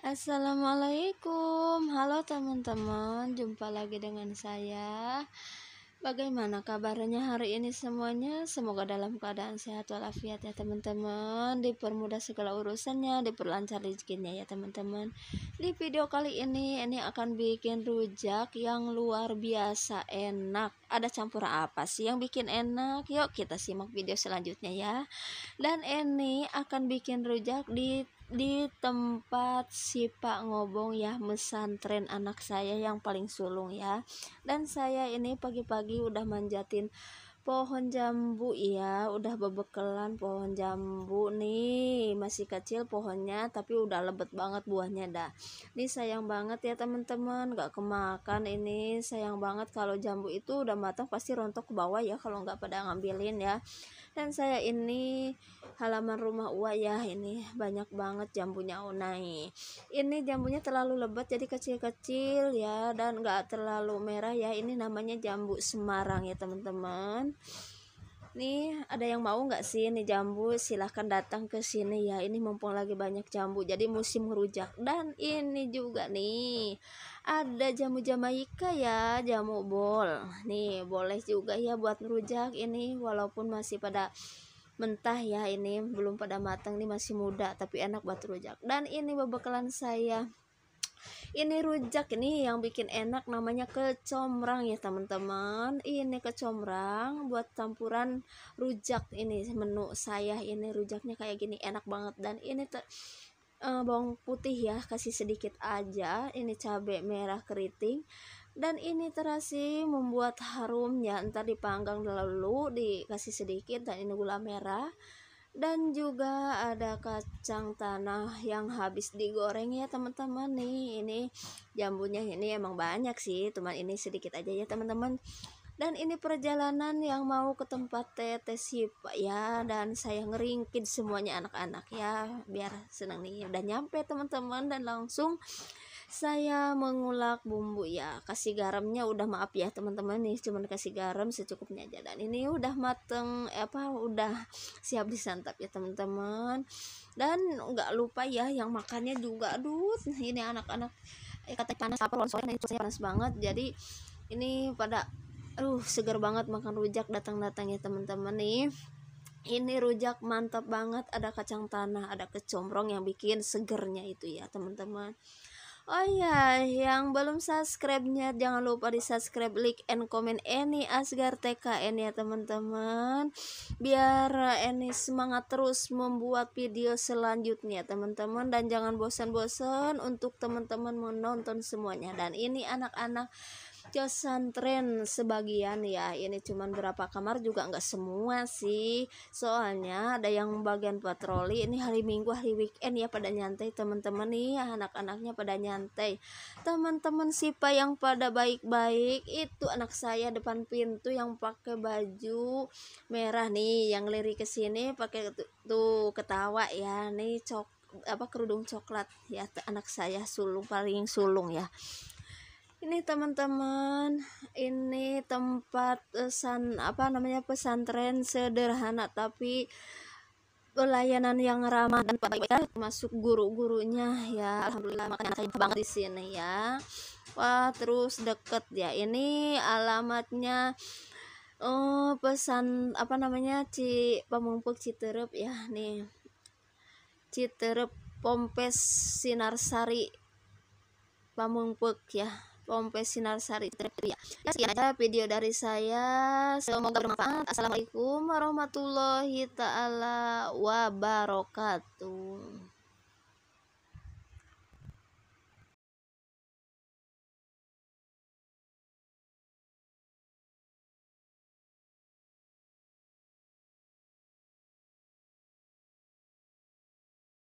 Assalamualaikum, halo teman-teman, jumpa lagi dengan saya. Bagaimana kabarnya hari ini semuanya? Semoga dalam keadaan sehat walafiat ya teman-teman Dipermudah segala urusannya, diperlancar rezekinya ya teman-teman Di video kali ini, ini akan bikin rujak yang luar biasa enak Ada campur apa sih yang bikin enak? Yuk kita simak video selanjutnya ya Dan ini akan bikin rujak di di tempat si Pak Ngobong ya mesantren anak saya yang paling sulung ya dan saya ini pagi-pagi udah manjatin pohon jambu ya udah bebekelan pohon jambu nih masih kecil pohonnya tapi udah lebet banget buahnya dah ini sayang banget ya teman-teman gak kemakan ini sayang banget kalau jambu itu udah matang pasti rontok ke bawah ya kalau nggak pada ngambilin ya dan saya ini halaman rumah Uwa ya ini banyak banget jambunya unai ini jambunya terlalu lebat jadi kecil-kecil ya dan nggak terlalu merah ya ini namanya jambu Semarang ya teman-teman Nih, ada yang mau nggak sih ini jambu? Silahkan datang ke sini ya. Ini mumpung lagi banyak jambu, jadi musim rujak. Dan ini juga nih, ada jamu Jamaika ya, jamu bol. Nih, boleh juga ya buat rujak ini, walaupun masih pada mentah ya ini belum pada matang nih masih muda tapi enak buat rujak dan ini bebekalan saya ini rujak ini yang bikin enak namanya kecombrang ya teman-teman ini kecombrang buat campuran rujak ini menu saya ini rujaknya kayak gini enak banget dan ini ter uh, eh, bawang putih ya kasih sedikit aja ini cabai merah keriting dan ini terasi membuat harumnya ntar dipanggang dulu dikasih sedikit dan ini gula merah dan juga ada kacang tanah yang habis digoreng ya teman-teman nih ini jambunya ini emang banyak sih teman ini sedikit aja ya teman-teman dan ini perjalanan yang mau ke tempat tete sip ya dan saya ngeringkin semuanya anak-anak ya biar seneng nih udah nyampe teman-teman dan langsung saya mengulak bumbu ya kasih garamnya udah maaf ya teman-teman nih cuman kasih garam secukupnya aja dan ini udah mateng eh, apa udah siap disantap ya teman-teman dan nggak lupa ya yang makannya juga aduh ini anak-anak eh, kata panas apa soalnya itu panas banget jadi ini pada aduh segar banget makan rujak datang-datang ya teman-teman nih ini rujak mantap banget ada kacang tanah ada kecombrong yang bikin segernya itu ya teman-teman Oh iya, yang belum subscribe-nya jangan lupa di subscribe, like, and comment Eni Asgar TKN ya teman-teman. Biar Eni eh, semangat terus membuat video selanjutnya teman-teman dan jangan bosan-bosan untuk teman-teman menonton semuanya. Dan ini anak-anak jos sebagian ya ini cuman berapa kamar juga nggak semua sih soalnya ada yang bagian patroli ini hari minggu hari weekend ya pada nyantai teman-teman nih anak-anaknya pada nyantai teman-teman siapa yang pada baik-baik itu anak saya depan pintu yang pakai baju merah nih yang lirik ke sini pakai tuh ketawa ya nih cok apa kerudung coklat ya anak saya sulung paling sulung ya ini teman-teman ini tempat pesan apa namanya pesantren sederhana tapi pelayanan yang ramah dan baik ya termasuk guru-gurunya ya alhamdulillah makanya saya banget di sini ya wah terus deket ya ini alamatnya oh pesan apa namanya Ci pemumpuk Citerup ya nih Citerup Pompes Sinarsari Pamungpek ya Pompe Sinarsari ya. ya sekian aja video dari saya semoga bermanfaat assalamualaikum warahmatullahi taala wabarakatuh